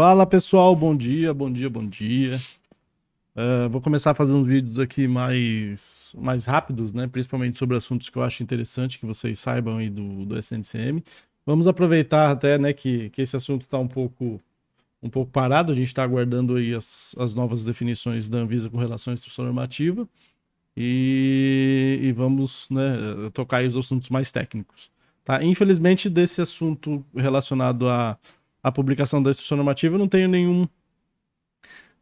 Fala pessoal, bom dia, bom dia, bom dia. Uh, vou começar a fazer uns vídeos aqui mais, mais rápidos, né? Principalmente sobre assuntos que eu acho interessante que vocês saibam aí do, do SNCM. Vamos aproveitar até, né, que, que esse assunto está um pouco, um pouco parado. A gente está aguardando aí as, as novas definições da Anvisa com relação à instrução normativa. E, e vamos, né, tocar aí os assuntos mais técnicos. Tá? Infelizmente, desse assunto relacionado a a publicação da instrução normativa, eu não tenho nenhum,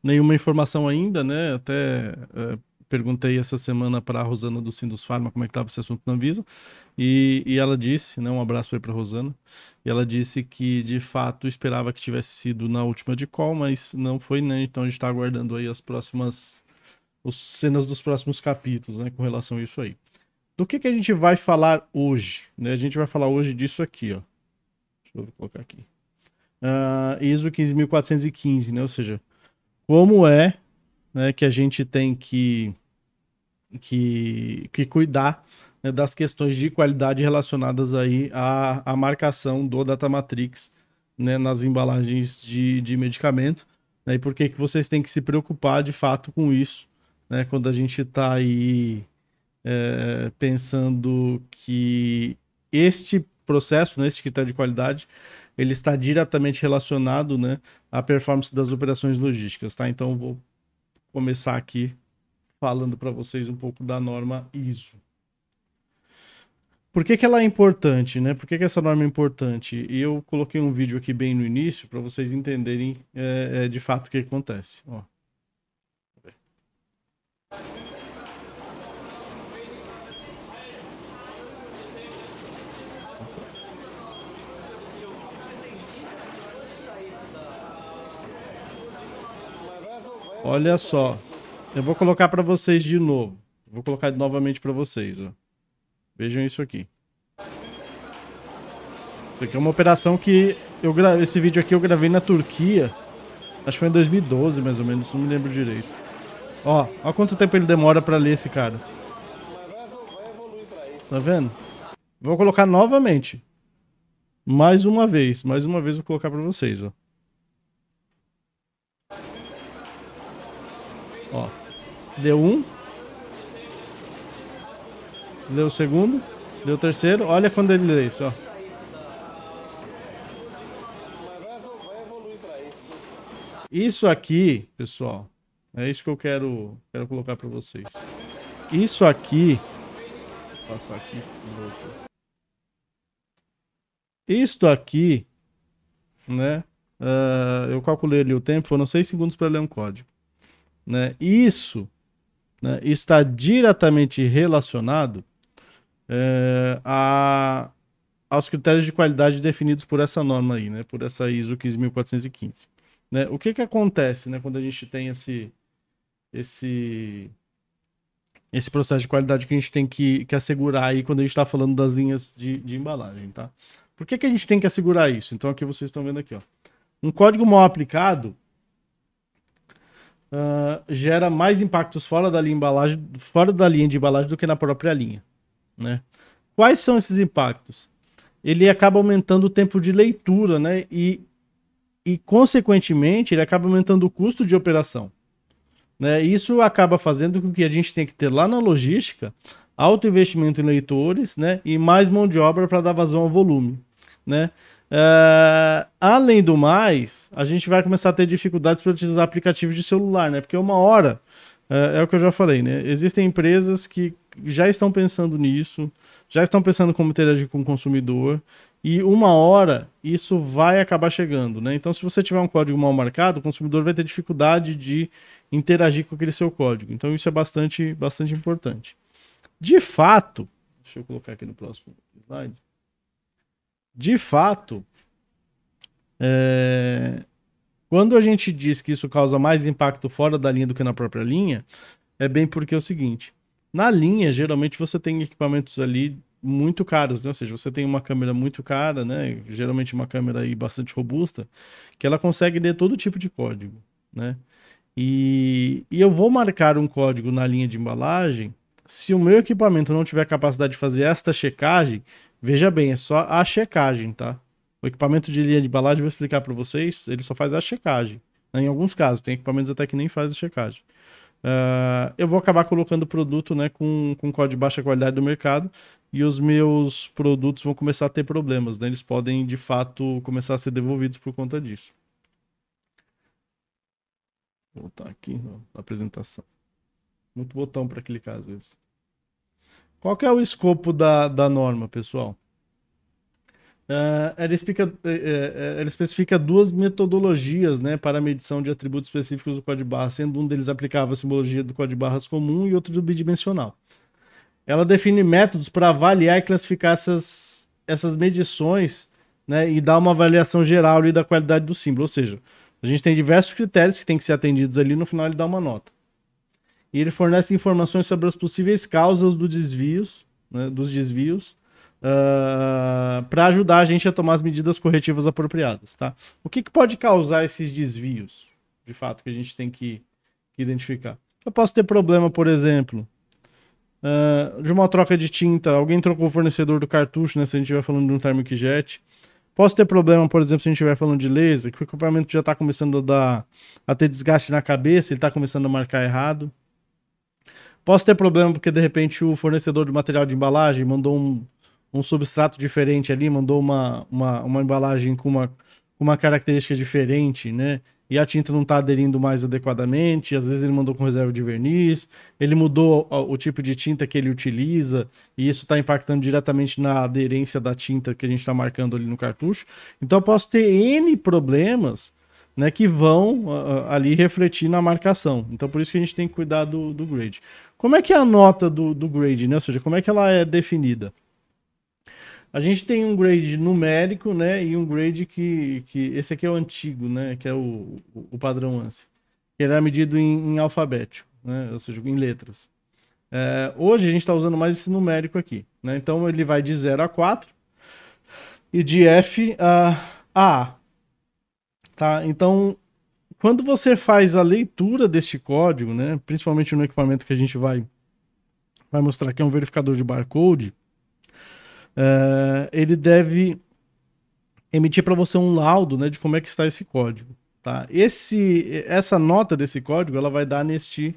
nenhuma informação ainda, né? Até é, perguntei essa semana para a Rosana do Sindus Pharma como é que estava esse assunto na Anvisa, e, e ela disse, né, um abraço aí para Rosana, e ela disse que de fato esperava que tivesse sido na última de call, mas não foi, né? Então a gente está aguardando aí as próximas os cenas dos próximos capítulos, né, com relação a isso aí. Do que, que a gente vai falar hoje? Né? A gente vai falar hoje disso aqui, ó. Deixa eu colocar aqui uh, ISO 15415, né? Ou seja, como é né, que a gente tem que, que, que cuidar né, das questões de qualidade relacionadas aí à, à marcação do Data Matrix né, nas embalagens de, de medicamento. Né, e por que, que vocês têm que se preocupar de fato com isso né, quando a gente está aí é, pensando que este processo, né, este critério de qualidade, ele está diretamente relacionado né, à performance das operações logísticas, tá? Então vou começar aqui falando para vocês um pouco da norma ISO. Por que, que ela é importante, né? Por que, que essa norma é importante? E eu coloquei um vídeo aqui bem no início para vocês entenderem é, é, de fato o que acontece. Ó. Olha só. Eu vou colocar para vocês de novo. Vou colocar novamente para vocês, ó. Vejam isso aqui. Isso aqui é uma operação que eu esse vídeo aqui eu gravei na Turquia. Acho que foi em 2012, mais ou menos, não me lembro direito. Ó, olha quanto tempo ele demora para ler esse cara. Tá vendo? Vou colocar novamente. Mais uma vez, mais uma vez vou colocar para vocês, ó. Ó, deu um. Deu o segundo. Deu o terceiro. Olha quando ele deu isso, ó. Isso aqui, pessoal, é isso que eu quero, quero colocar para vocês. Isso aqui... Vou passar aqui. Isto aqui, né? Uh, eu calculei ali o tempo, foram 6 segundos para ler um código. Né? Isso né, está diretamente relacionado é, a, aos critérios de qualidade definidos por essa norma aí, né, por essa ISO 15415. Né? O que, que acontece né, quando a gente tem esse, esse, esse processo de qualidade que a gente tem que, que assegurar aí quando a gente está falando das linhas de, de embalagem, tá? Por que, que a gente tem que assegurar isso? Então aqui vocês estão vendo aqui, ó. Um código mal aplicado uh, gera mais impactos fora da, linha embalagem, fora da linha de embalagem do que na própria linha. Né? Quais são esses impactos? Ele acaba aumentando o tempo de leitura, né? E, e consequentemente, ele acaba aumentando o custo de operação. Né? Isso acaba fazendo com que a gente tenha que ter lá na logística alto investimento em leitores né? e mais mão de obra para dar vazão ao volume. Né? Ah, além do mais, a gente vai começar a ter dificuldades para utilizar aplicativos de celular, né? Porque uma hora, ah, é o que eu já falei, né? Existem empresas que já estão pensando nisso, já estão pensando como interagir com o consumidor, e uma hora isso vai acabar chegando, né? Então, se você tiver um código mal marcado, o consumidor vai ter dificuldade de interagir com aquele seu código. Então, isso é bastante, bastante importante. De fato, deixa eu colocar aqui no próximo slide de fato, é... quando a gente diz que isso causa mais impacto fora da linha do que na própria linha, é bem porque é o seguinte: na linha, geralmente você tem equipamentos ali muito caros, né? Ou seja, você tem uma câmera muito cara, né? Geralmente uma câmera aí bastante robusta, que ela consegue ler todo tipo de código, né? E, e eu vou marcar um código na linha de embalagem. Se o meu equipamento não tiver capacidade de fazer esta checagem, Veja bem, é só a checagem, tá? O equipamento de linha de balagem, vou explicar para vocês, ele só faz a checagem. Né? Em alguns casos, tem equipamentos até que nem faz a checagem. Uh, eu vou acabar colocando produto né, com, com código de baixa qualidade do mercado e os meus produtos vão começar a ter problemas. Né? Eles podem, de fato, começar a ser devolvidos por conta disso. Vou voltar aqui na apresentação. Muito botão para clicar às vezes. Qual é o escopo da, da norma, pessoal? Uh, ela, explica, é, é, ela especifica duas metodologias né, para a medição de atributos específicos do código barra, sendo um deles aplicável à simbologia do código barras comum e outro do bidimensional. Ela define métodos para avaliar e classificar essas, essas medições né, e dar uma avaliação geral ali, da qualidade do símbolo. Ou seja, a gente tem diversos critérios que têm que ser atendidos ali, no final ele dá uma nota e ele fornece informações sobre as possíveis causas do desvios, né, dos desvios, uh, ah, para ajudar a gente a tomar as medidas corretivas apropriadas, tá? O que, que pode causar esses desvios, de fato, que a gente tem que identificar? Eu posso ter problema, por exemplo, uh, de uma troca de tinta, alguém trocou o fornecedor do cartucho, né, se a gente estiver falando de um Thermic Jet, Posso ter problema, por exemplo, se a gente estiver falando de laser, que o equipamento já está começando a, dar, a ter desgaste na cabeça, ele está começando a marcar errado. Posso ter problema porque de repente o fornecedor de material de embalagem mandou um, um substrato diferente ali, mandou uma, uma, uma embalagem com uma, uma característica diferente, né? E a tinta não está aderindo mais adequadamente, às vezes ele mandou com reserva de verniz, ele mudou o, o tipo de tinta que ele utiliza, e isso está impactando diretamente na aderência da tinta que a gente está marcando ali no cartucho. Então eu posso ter N problemas né, que vão uh, ali refletir na marcação. Então por isso que a gente tem que cuidar do, do grade. Como é que é a nota do, do grade, né? Ou seja, como é que ela é definida? A gente tem um grade numérico, né? E um grade que, que esse aqui é o antigo, né? Que é o, o padrão ANSI. Ele é medido em, em alfabético, né? Ou seja, em letras. É, hoje a gente está usando mais esse numérico aqui, né? Então ele vai de 0 a 4 e de F a A. Tá? Então quando você faz a leitura desse código, né, principalmente no equipamento que a gente vai, vai mostrar aqui, é um verificador de barcode, eh, ele deve emitir para você um laudo né, de como é que está esse código. Tá? Esse, essa nota desse código ela vai dar neste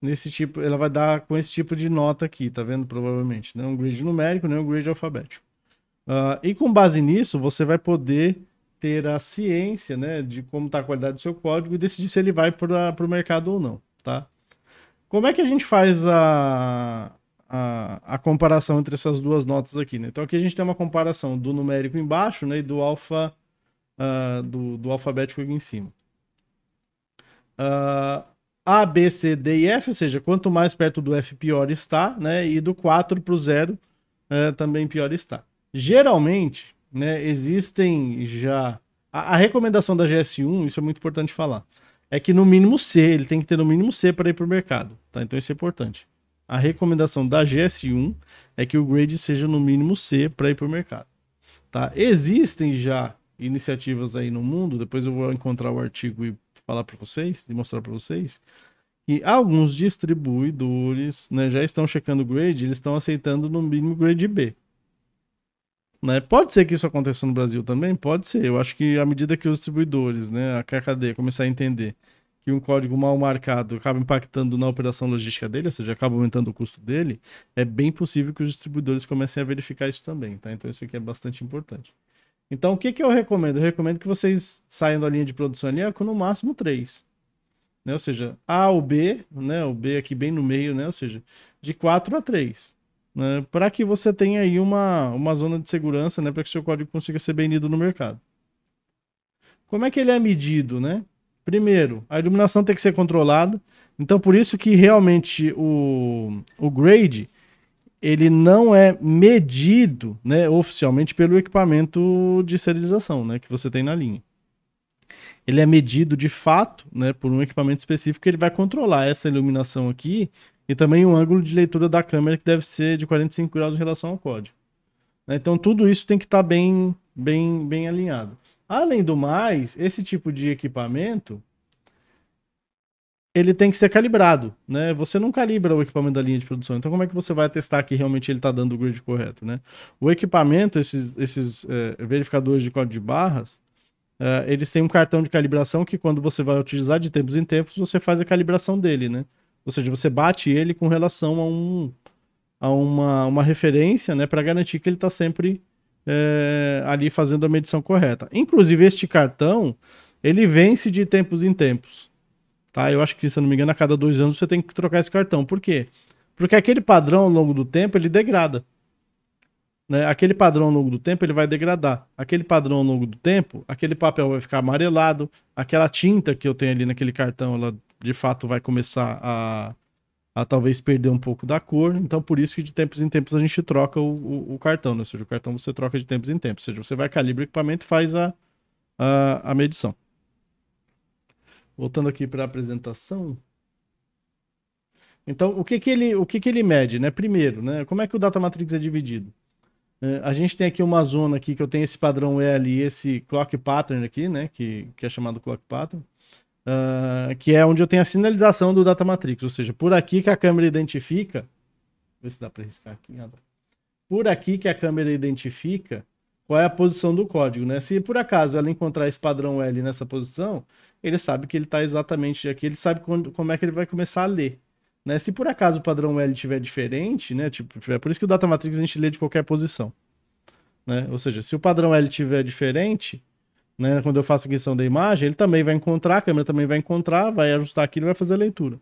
nesse tipo, ela vai dar com esse tipo de nota aqui, tá vendo? Provavelmente, né? Um grid numérico, né? Um grid alfabético. Uh, e com base nisso, você vai poder ter a ciência né, de como está a qualidade do seu código e decidir se ele vai para o mercado ou não. Tá? Como é que a gente faz a, a, a, comparação entre essas duas notas aqui? Né? Então aqui a gente tem uma comparação do numérico embaixo né, e do, alfa, uh, do, do alfabético aqui em cima. Uh, a, B, C, D e F, ou seja, quanto mais perto do F, pior está, né? E do 4 para o 0 uh, também pior está. Geralmente, né, existem já. A, a, recomendação da GS1, isso é muito importante falar, é que no mínimo C, ele tem que ter no mínimo C para ir para o mercado. Tá? Então isso é importante. A recomendação da GS1 é que o grade seja no mínimo C para ir para o mercado. Tá? Existem já iniciativas aí no mundo, depois eu vou encontrar o artigo e falar para vocês, e mostrar para vocês, e alguns distribuidores né, já estão checando o grade, eles estão aceitando no mínimo grade B. Né? Pode ser que isso aconteça no Brasil também? Pode ser. Eu acho que à medida que os distribuidores, né, a KKD, começar a entender que um código mal marcado acaba impactando na operação logística dele, ou seja, acaba aumentando o custo dele, é bem possível que os distribuidores comecem a verificar isso também. Tá? Então isso aqui é bastante importante. Então, o que, que eu recomendo? Eu recomendo que vocês saiam da linha de produção ali com no máximo três. Né? Ou seja, A ou B, né? o B aqui bem no meio, né? ou seja, de 4 a 3 né, para que você tenha aí uma, uma zona de segurança, né, para que seu código consiga ser bem lido no mercado. Como é que ele é medido, né? Primeiro, a iluminação tem que ser controlada. Então, por isso que realmente o, o grade ele não é medido, né, oficialmente pelo equipamento de serialização, né, que você tem na linha. Ele é medido de fato, né, por um equipamento específico que ele vai controlar essa iluminação aqui e também o ângulo de leitura da câmera que deve ser de 45 graus em relação ao código. Né? Então tudo isso tem que estar tá bem, bem, bem alinhado. Além do mais, esse tipo de equipamento ele tem que ser calibrado, né? Você não calibra o equipamento da linha de produção, então como é que você vai testar que realmente ele está dando o grid correto, né? O equipamento, esses, esses é, verificadores de código de barras, é, eles têm um cartão de calibração que quando você vai utilizar de tempos em tempos, você faz a calibração dele, né? Ou seja, você bate ele com relação a, um, a uma, uma referência, né, para garantir que ele está sempre é, ali fazendo a medição correta. Inclusive, este cartão ele vence de tempos em tempos. Tá? Eu acho que, se eu não me engano, a cada dois anos você tem que trocar esse cartão. Por quê? Porque aquele padrão ao longo do tempo ele degrada. Né? Aquele padrão ao longo do tempo ele vai degradar. Aquele padrão ao longo do tempo, aquele papel vai ficar amarelado, aquela tinta que eu tenho ali naquele cartão ela de fato vai começar a, a talvez perder um pouco da cor. Então, por isso que de tempos em tempos a gente troca o, o, o cartão, né? Ou seja, o cartão você troca de tempos em tempos. Ou seja, você vai, calibra o equipamento e faz a, a, a medição. Voltando aqui para a apresentação. Então, o que que ele, o que que ele mede, né? Primeiro, né? Como é que o data matrix é dividido? É, a gente tem aqui uma zona aqui que eu tenho esse padrão L e esse clock pattern aqui, né? Que, que é chamado clock pattern uh, que é onde eu tenho a sinalização do Data Matrix, ou seja, por aqui que a câmera identifica. ver se dá para riscar aqui. Por aqui que a câmera identifica qual é a posição do código, né? Se por acaso ela encontrar esse padrão L nessa posição, ele sabe que ele está exatamente aqui, ele sabe quando, como é que ele vai começar a ler. Né? Se por acaso o padrão L estiver diferente, né? Tipo, é por isso que o Data Matrix a gente lê de qualquer posição. Né? Ou seja, se o padrão L estiver diferente, né? Quando eu faço a questão da imagem, ele também vai encontrar, a câmera também vai encontrar, vai ajustar aquilo e vai fazer a leitura.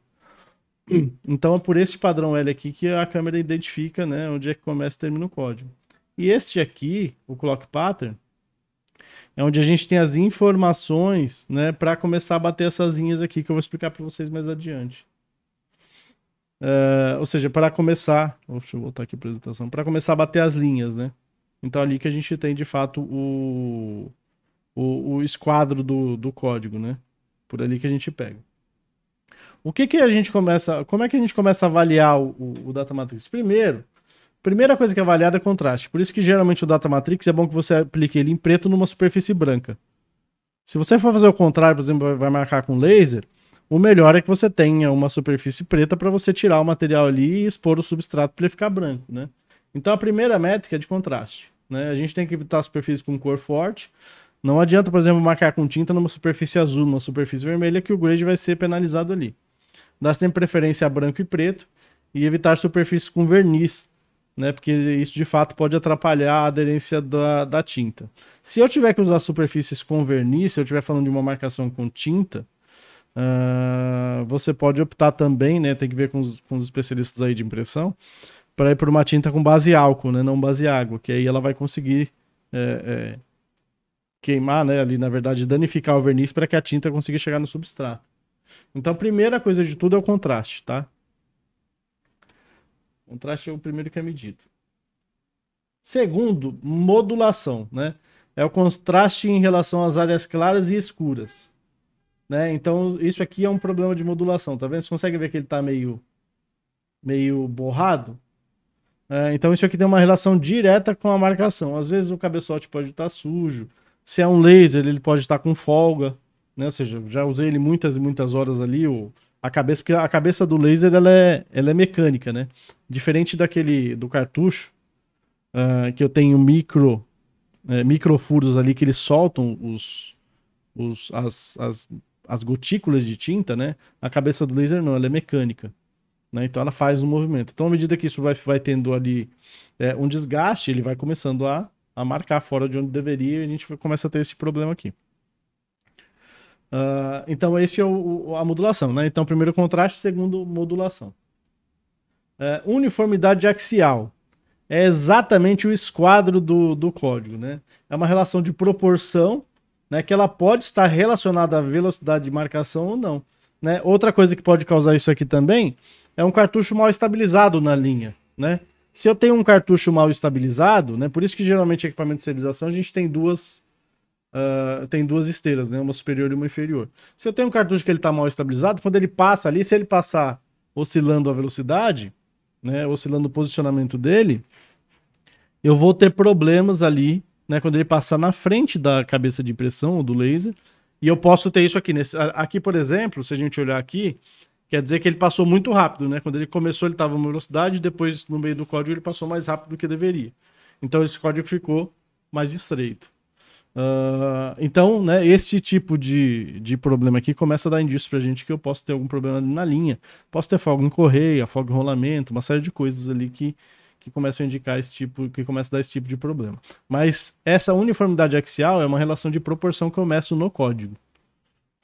Hum. Então é por esse padrão L aqui que a câmera identifica né, onde é que começa e termina o código. E este aqui, o clock pattern, é onde a gente tem as informações né, para começar a bater essas linhas aqui que eu vou explicar para vocês mais adiante. Uh, ou seja, para começar, deixa eu voltar aqui a apresentação, para começar a bater as linhas, né? Então é ali que a gente tem de fato o, o, o esquadro do, do código, né? Por ali que a gente pega. O que que a gente começa, como é que a gente começa a avaliar o, o Data Matrix? Primeiro, primeira coisa que é avaliada é contraste. Por isso que geralmente o Data Matrix é bom que você aplique ele em preto numa superfície branca. Se você for fazer o contrário, por exemplo, vai marcar com laser, o melhor é que você tenha uma superfície preta para você tirar o material ali e expor o substrato para ele ficar branco, né? Então a primeira métrica é de contraste, né? A gente tem que evitar superfícies com cor forte. Não adianta, por exemplo, marcar com tinta numa superfície azul, numa superfície vermelha, que o grade vai ser penalizado ali. Dá sempre preferência a branco e preto e evitar superfícies com verniz, né? Porque isso de fato pode atrapalhar a aderência da, da tinta. Se eu tiver que usar superfícies com verniz, se eu estiver falando de uma marcação com tinta, uh, você pode optar também, né? Tem que ver com os, com os especialistas aí de impressão, para ir por uma tinta com base álcool, né? Não base água, que aí ela vai conseguir. É, é, queimar, né, ali na verdade danificar o verniz para que a tinta consiga chegar no substrato. Então, a primeira coisa de tudo é o contraste, tá? O contraste é o primeiro que é medido. Segundo, modulação, né? É o contraste em relação às áreas claras e escuras, né? Então, isso aqui é um problema de modulação, tá vendo? Você consegue ver que ele tá meio meio borrado? É, então, isso aqui tem uma relação direta com a marcação. Às vezes o cabeçote pode estar tá sujo, se é um laser, ele pode estar com folga, né? Ou seja, já usei ele muitas e muitas horas ali, o a cabeça, porque a cabeça do laser ela é, ela é mecânica, né? Diferente daquele do cartucho, uh, que eu tenho micro é, microfuros ali que eles soltam os, os as, as, as, gotículas de tinta, né? A cabeça do laser não, ela é mecânica. Né? Então ela faz um movimento. Então, à medida que isso vai, vai tendo ali é, um desgaste, ele vai começando a a marcar fora de onde deveria e a gente começa a ter esse problema aqui. Uh, então, esse é o, o, a modulação, né? Então, primeiro contraste, segundo modulação. Uh, uniformidade axial é exatamente o esquadro do, do código, né? É uma relação de proporção, né? Que ela pode estar relacionada à velocidade de marcação ou não, né? Outra coisa que pode causar isso aqui também é um cartucho mal estabilizado na linha, né? se eu tenho um cartucho mal estabilizado, né? Por isso que geralmente equipamento de serialização a gente tem duas uh, tem duas esteiras, né? Uma superior e uma inferior. Se eu tenho um cartucho que ele está mal estabilizado, quando ele passa ali, se ele passar oscilando a velocidade, né? Oscilando o posicionamento dele, eu vou ter problemas ali, né? Quando ele passar na frente da cabeça de impressão ou do laser, e eu posso ter isso aqui nesse, aqui por exemplo, se a gente olhar aqui, Quer dizer que ele passou muito rápido, né? Quando ele começou, ele estava em uma velocidade, depois, no meio do código, ele passou mais rápido do que deveria. Então, esse código ficou mais estreito. Uh, então, né, esse tipo de, de problema aqui começa a dar indício para a gente que eu posso ter algum problema na linha. Posso ter fogo em correia, fogo em rolamento, uma série de coisas ali que, que começam a indicar esse tipo, que começa a dar esse tipo de problema. Mas essa uniformidade axial é uma relação de proporção que eu meço no código.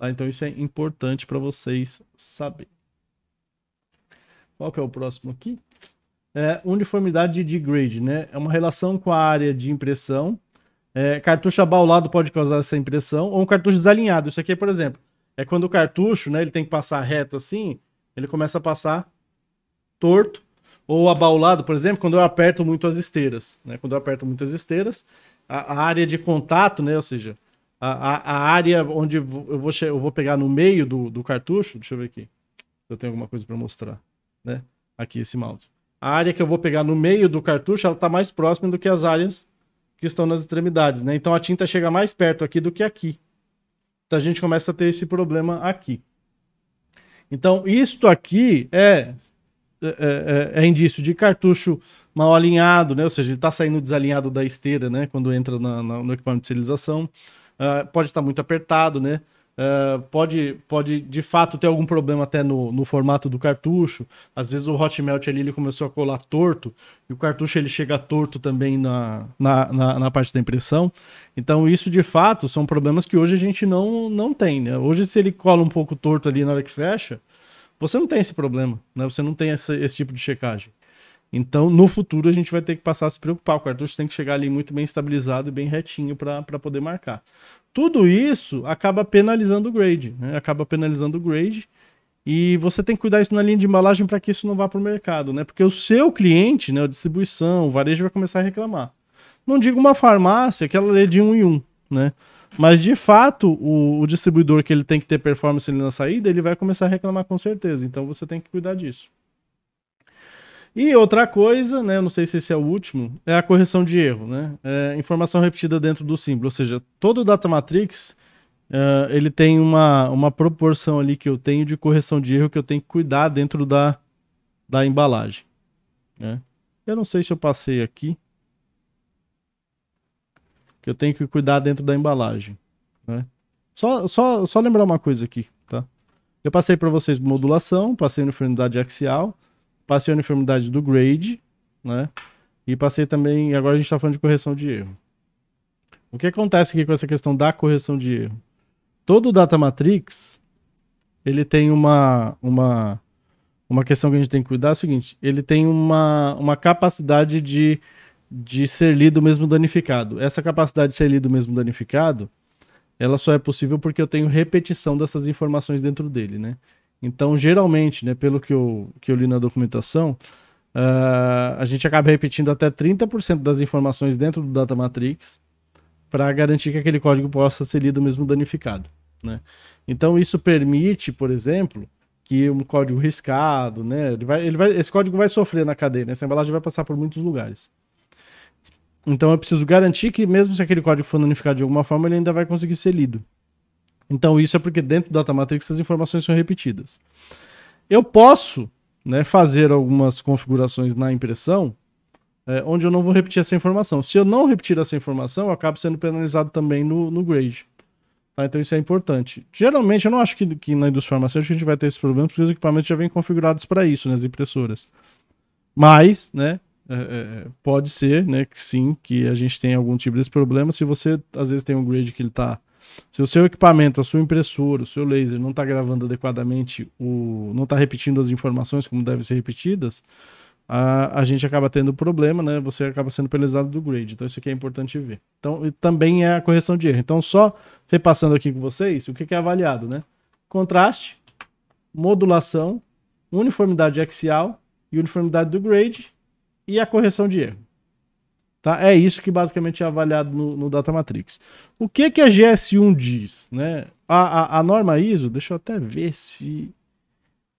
Tá? Então isso é importante para vocês saberem. Qual que é o próximo aqui? É, uniformidade de grade, né? É uma relação com a área de impressão. É, cartucho abaulado pode causar essa impressão, ou um cartucho desalinhado. Isso aqui, por exemplo, é quando o cartucho, né, ele tem que passar reto assim, ele começa a passar torto, ou abaulado, por exemplo, quando eu aperto muito as esteiras, né? Quando eu aperto muito as esteiras, a, a área de contato, né, ou seja, a, a, área onde eu vou, eu vou pegar no meio do, do cartucho, deixa eu ver aqui se eu tenho alguma coisa para mostrar, né? Aqui esse mouse. A área que eu vou pegar no meio do cartucho, ela está mais próxima do que as áreas que estão nas extremidades, né? Então a tinta chega mais perto aqui do que aqui. Então a gente começa a ter esse problema aqui. Então isto aqui é, é, é, é, é indício de cartucho mal alinhado, né? Ou seja, ele está saindo desalinhado da esteira, né? Quando entra na, na, no equipamento de serialização. Ah, pode estar muito apertado, né? Uh, pode, pode de fato ter algum problema até no, no formato do cartucho. Às vezes o hot melt ali ele começou a colar torto e o cartucho ele chega torto também na, na, na, na, parte da impressão. Então isso de fato são problemas que hoje a gente não, não tem. Né? Hoje se ele cola um pouco torto ali na hora que fecha, você não tem esse problema, né? Você não tem essa, esse tipo de checagem. Então, no futuro, a gente vai ter que passar a se preocupar. O cartucho tem que chegar ali muito bem estabilizado e bem retinho para poder marcar. Tudo isso acaba penalizando o grade, né? acaba penalizando o grade. E você tem que cuidar isso na linha de embalagem para que isso não vá para o mercado, né? Porque o seu cliente, né, a distribuição, o varejo vai começar a reclamar. Não digo uma farmácia que ela lê é de um em um, né? Mas de fato, o, o distribuidor que ele tem que ter performance ali na saída, ele vai começar a reclamar com certeza. Então você tem que cuidar disso. E outra coisa, né, eu não sei se esse é o último, é a correção de erro, né? É informação repetida dentro do símbolo, ou seja, todo o Data Matrix uh, ele tem uma, uma proporção ali que eu tenho de correção de erro que eu tenho que cuidar dentro da, da embalagem. Né? Eu não sei se eu passei aqui. Que eu tenho que cuidar dentro da embalagem. Né? Só, só, só lembrar uma coisa aqui, tá? Eu passei para vocês modulação, passei no unidade axial. Passei a uniformidade do grade, né? E passei também, agora a gente está falando de correção de erro. O que acontece aqui com essa questão da correção de erro? Todo data matrix, ele tem uma, uma, uma questão que a gente tem que cuidar, é o seguinte, ele tem uma, uma capacidade de, de ser lido mesmo danificado. Essa capacidade de ser lido mesmo danificado, ela só é possível porque eu tenho repetição dessas informações dentro dele, né? Então, geralmente, né, pelo que eu, que eu li na documentação, uh, a gente acaba repetindo até 30% das informações dentro do Data Matrix para garantir que aquele código possa ser lido mesmo danificado. Né? Então, isso permite, por exemplo, que um código riscado, né, ele vai, ele vai, esse código vai sofrer na cadeia, né? essa embalagem vai passar por muitos lugares. Então, eu preciso garantir que, mesmo se aquele código for danificado de alguma forma, ele ainda vai conseguir ser lido. Então isso é porque dentro do data matrix as informações são repetidas. Eu posso né, fazer algumas configurações na impressão é, onde eu não vou repetir essa informação. Se eu não repetir essa informação, eu acabo sendo penalizado também no, no grade. Tá? Então isso é importante. Geralmente, eu não acho que, que na indústria farmacêutica a gente vai ter esse problema, porque os equipamentos já vêm configurados para isso, nas né, impressoras. Mas, né, é, é, pode ser né, que sim, que a gente tenha algum tipo desse problema. Se você, às vezes, tem um grade que ele está se o seu equipamento, a sua impressora, o seu laser não está gravando adequadamente, o, não está repetindo as informações como devem ser repetidas, a, a gente acaba tendo problema, né? Você acaba sendo penalizado do grade. Então, isso aqui é importante ver. Então, também é a correção de erro. Então, só repassando aqui com vocês, o que, que é avaliado, né? Contraste, modulação, uniformidade axial e uniformidade do grade e a correção de erro. Tá? É isso que basicamente é avaliado no, no Data Matrix. O que, que a GS1 diz? Né? A, a, a, norma ISO, deixa eu até ver se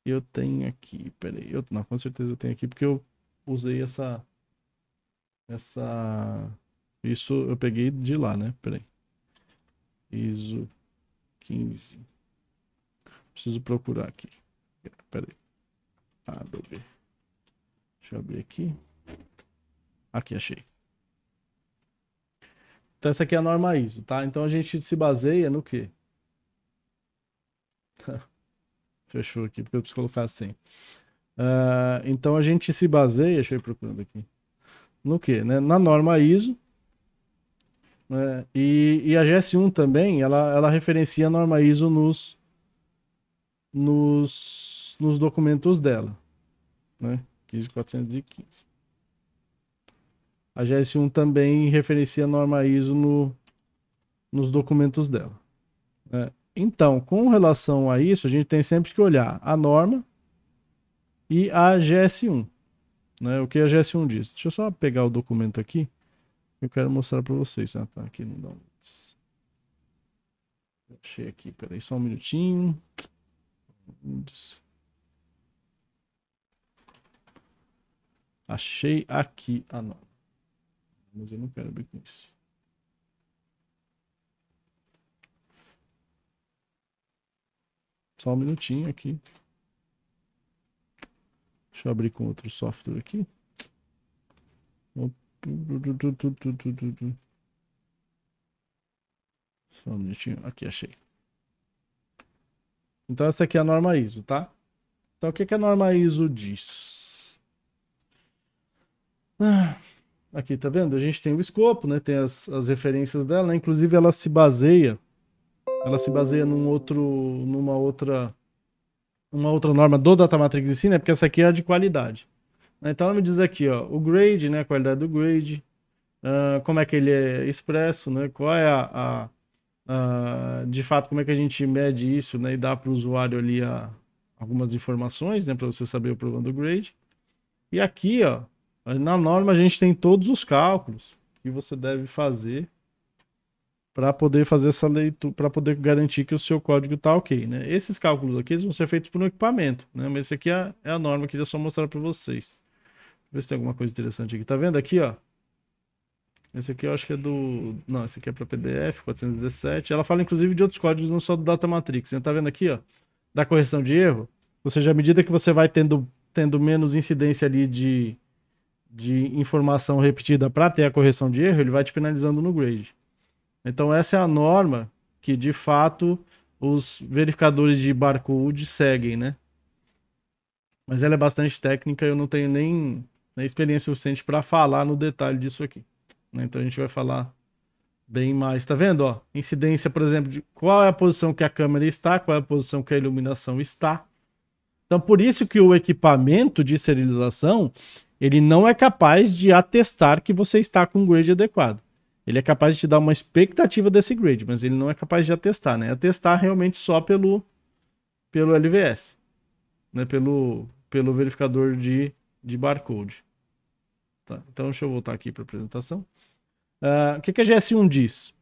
eu tenho aqui. Peraí, eu, não, com certeza eu tenho aqui, porque eu usei essa. Essa. Isso eu peguei de lá, né? Peraí. ISO 15. Preciso procurar aqui. Peraí. Ah, bebê. Deixa eu abrir aqui. Aqui, achei. Então essa aqui é a norma ISO, tá? Então a gente se baseia no quê? Fechou aqui, porque eu preciso colocar assim. Uh, então a gente se baseia, deixa eu ir procurando aqui. No quê? Né? Na norma ISO. Né? E, e, a GS1 também, ela, ela referencia a norma ISO nos, nos, nos documentos dela. Né? 15415 a GS1 também referencia a norma ISO no, nos documentos dela. Né? então, com relação a isso, a gente tem sempre que olhar a norma e a GS1. Né? O que a GS1 diz? Deixa eu só pegar o documento aqui. Eu quero mostrar para vocês. Ah, tá aqui no downloads. Achei aqui, peraí, só um minutinho. Achei aqui a norma. Mas eu não quero abrir com isso. Só um minutinho aqui. Deixa eu abrir com outro software aqui. Só um minutinho. Aqui, achei. Então, essa aqui é a norma ISO, tá? Então, o que, que a norma ISO diz? Ah. Aqui, tá vendo? A gente tem o escopo, né? Tem as, as referências dela, né? Inclusive ela se baseia, ela se baseia num outro, numa outra, uma outra norma do Data Matrix em si, né? Porque essa aqui é a de qualidade. Né? Então ela me diz aqui, ó, o grade, né? A qualidade do grade, uh, como é que ele é expresso, né? Qual é a, a, de fato, como é que a gente mede isso, né? E dá para o usuário ali a, ah, algumas informações, né? Para você saber o problema do grade. E aqui, ó, na norma, a gente tem todos os cálculos que você deve fazer para poder fazer essa leitura, para poder garantir que o seu código está ok. Né? Esses cálculos aqui vão ser feitos por um equipamento, né? mas esse aqui é, é a norma, queria só mostrar para vocês. Ver se tem alguma coisa interessante aqui. Tá vendo aqui, ó? Esse aqui eu acho que é do. Não, esse aqui é para PDF 417. Ela fala inclusive de outros códigos, não só do Data Matrix. Você né? tá vendo aqui, ó? Da correção de erro. Ou seja, à medida que você vai tendo, tendo menos incidência ali de, de informação repetida para ter a correção de erro, ele vai te penalizando no grade. Então essa é a norma que de fato os verificadores de barcode seguem, né? Mas ela é bastante técnica, eu não tenho nem, nem experiência suficiente para falar no detalhe disso aqui. Né? Então a gente vai falar bem mais. Tá vendo? Ó, incidência, por exemplo, de qual é a posição que a câmera está, qual é a posição que a iluminação está. Então por isso que o equipamento de serialização ele não é capaz de atestar que você está com um grade adequado. Ele é capaz de te dar uma expectativa desse grade, mas ele não é capaz de atestar, né? Atestar realmente só pelo pelo LVS, né? Pelo pelo verificador de, de barcode. Tá, então deixa eu voltar aqui para a apresentação. Uh, o que, que a GS1 diz?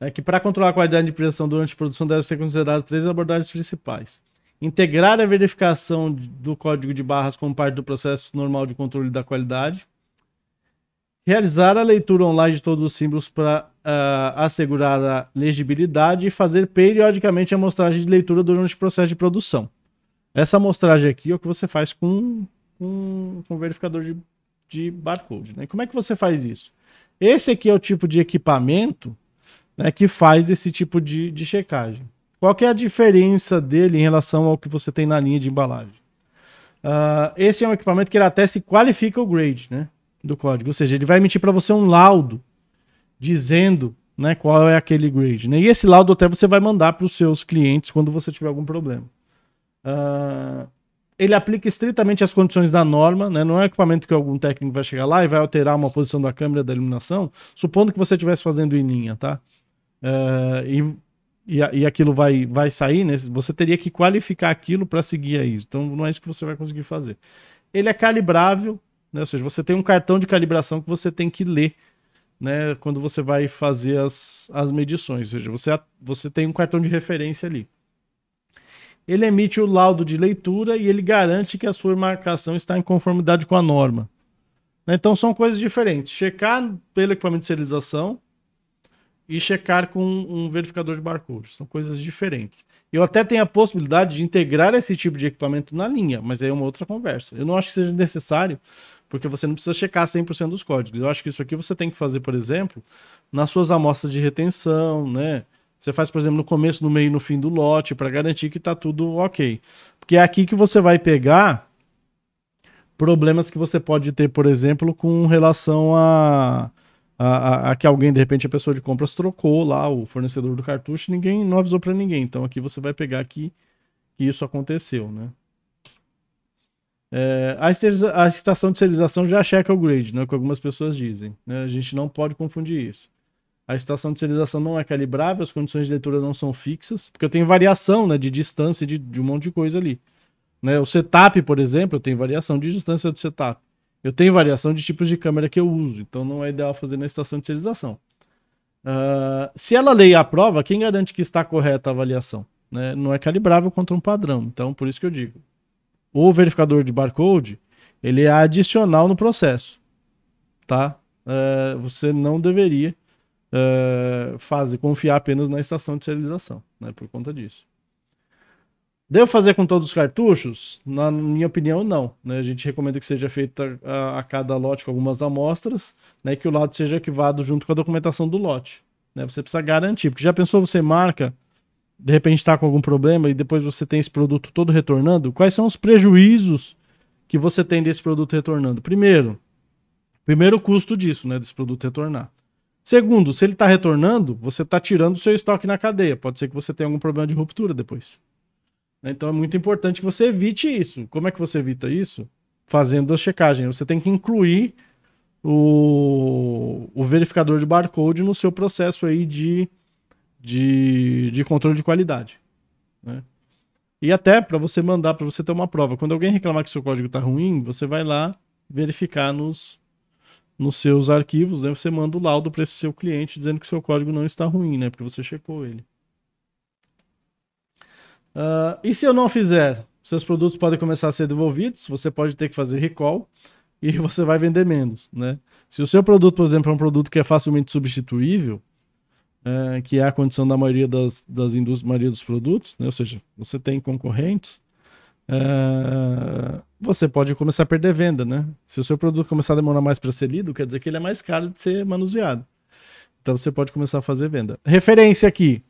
É que para controlar a qualidade de impressão durante a produção deve ser considerado três abordagens principais integrar a verificação do código de barras como parte do processo normal de controle da qualidade, realizar a leitura online de todos os símbolos para uh, ah, assegurar a legibilidade e fazer periodicamente a amostragem de leitura durante o processo de produção. Essa amostragem aqui é o que você faz com, com, com um verificador de, de barcode. Né? Como é que você faz isso? Esse aqui é o tipo de equipamento né, que faz esse tipo de, de checagem. Qual que é a diferença dele em relação ao que você tem na linha de embalagem? Uh, esse é um equipamento que ele até se qualifica o grade né, do código, ou seja, ele vai emitir para você um laudo dizendo né, qual é aquele grade. Né? E esse laudo até você vai mandar para os seus clientes quando você tiver algum problema. Uh, ele aplica estritamente as condições da norma, né? não é um equipamento que algum técnico vai chegar lá e vai alterar uma posição da câmera da iluminação, supondo que você estivesse fazendo em linha, tá? Uh, e e, e aquilo vai, vai sair, né? Você teria que qualificar aquilo para seguir a Então não é isso que você vai conseguir fazer. Ele é calibrável, né? Ou seja, você tem um cartão de calibração que você tem que ler, né? Quando você vai fazer as, as medições. Ou seja, você, você tem um cartão de referência ali. Ele emite o laudo de leitura e ele garante que a sua marcação está em conformidade com a norma. Né? Então são coisas diferentes. Checar pelo equipamento de serialização e checar com um verificador de barcode. São coisas diferentes. Eu até tenho a possibilidade de integrar esse tipo de equipamento na linha, mas aí é uma outra conversa. Eu não acho que seja necessário, porque você não precisa checar 100% dos códigos. Eu acho que isso aqui você tem que fazer, por exemplo, nas suas amostras de retenção, né? Você faz, por exemplo, no começo, no meio e no fim do lote, para garantir que está tudo ok. Porque é aqui que você vai pegar problemas que você pode ter, por exemplo, com relação a a, a, que alguém, de repente, a pessoa de compras trocou lá o fornecedor do cartucho, ninguém não avisou para ninguém. Então aqui você vai pegar que, que isso aconteceu, né? É, a, a estação de serialização já checa o grade, né, que algumas pessoas dizem. Né? A gente não pode confundir isso. A estação de serialização não é calibrável, as condições de leitura não são fixas, porque eu tenho variação né, de distância de, de um monte de coisa ali. Né? O setup, por exemplo, eu tenho variação de distância do setup. Eu tenho variação de tipos de câmera que eu uso, então não é ideal fazer na estação de serialização. Uh, se ela leia a prova, quem garante que está correta a avaliação? Né? Não é calibrável contra um padrão, então por isso que eu digo. O verificador de barcode, ele é adicional no processo, tá? Uh, você não deveria uh, fazer, confiar apenas na estação de serialização, né? por conta disso. Devo fazer com todos os cartuchos? Na minha opinião, não. Né? A gente recomenda que seja feita a, a, cada lote com algumas amostras, né? que o lote seja arquivado junto com a documentação do lote. Né? Você precisa garantir, porque já pensou você marca, de repente está com algum problema e depois você tem esse produto todo retornando? Quais são os prejuízos que você tem desse produto retornando? Primeiro, primeiro o custo disso, né? desse produto retornar. Segundo, se ele está retornando, você está tirando o seu estoque na cadeia. Pode ser que você tenha algum problema de ruptura depois. Né? Então é muito importante que você evite isso. Como é que você evita isso? Fazendo a checagem. Você tem que incluir o, o verificador de barcode no seu processo aí de, de, de controle de qualidade. Né? E até para você mandar, para você ter uma prova. Quando alguém reclamar que seu código está ruim, você vai lá verificar nos, nos seus arquivos, né? você manda o laudo para esse seu cliente dizendo que seu código não está ruim, né? porque você checou ele. Uh, e se eu não fizer? Seus produtos podem começar a ser devolvidos, você pode ter que fazer recall e você vai vender menos, né? Se o seu produto, por exemplo, é um produto que é facilmente substituível, é, que é a condição da maioria das, das indústrias, maioria dos produtos, né? ou seja, você tem concorrentes, é, você pode começar a perder venda, né? Se o seu produto começar a demorar mais para ser lido, quer dizer que ele é mais caro de ser manuseado. Então você pode começar a fazer venda. Referência aqui,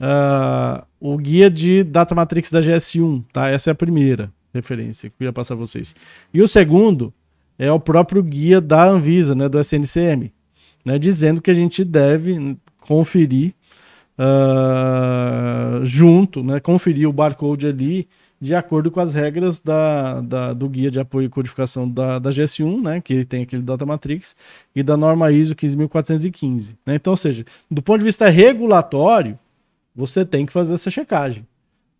uh, o guia de Data Matrix da GS1, tá? Essa é a primeira referência que eu ia passar a vocês. E o segundo é o próprio guia da Anvisa, né, do SNCM, né, dizendo que a gente deve conferir uh, junto, né, conferir o barcode ali de acordo com as regras da, da, do guia de apoio e codificação da, da GS1, né, que tem aquele Data Matrix, e da norma ISO 15415. Né? Então, ou seja, do ponto de vista regulatório, você tem que fazer essa checagem,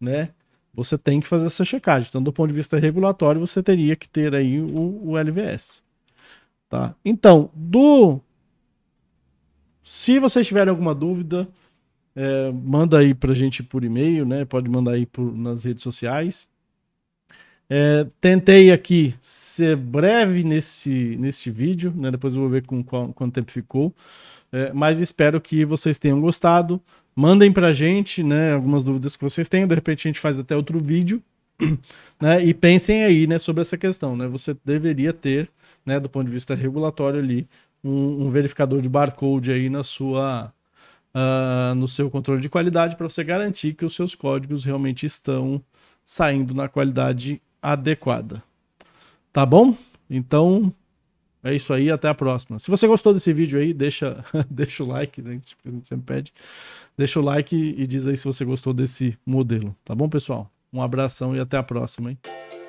né? Você tem que fazer essa checagem. Então, do ponto de vista regulatório, você teria que ter aí o, o LVS. Tá? Então, do se vocês tiverem alguma dúvida, é, manda aí a gente por e-mail, né? Pode mandar aí por, nas redes sociais. É, tentei aqui ser breve neste, neste vídeo, né? Depois eu vou ver com qual, quanto tempo ficou. É, mas espero que vocês tenham gostado. Mandem pra gente, né, algumas dúvidas que vocês tenham, de repente a gente faz até outro vídeo, né? E pensem aí, né, sobre essa questão, né? Você deveria ter, né, do ponto de vista regulatório ali, um, um verificador de barcode aí na sua uh, no seu controle de qualidade para você garantir que os seus códigos realmente estão saindo na qualidade adequada. Tá bom? Então, é isso aí, até a próxima. Se você gostou desse vídeo aí, deixa, deixa o like, né? a gente sempre pede. Deixa o like e diz aí se você gostou desse modelo. Tá bom, pessoal? Um abração e até a próxima, hein?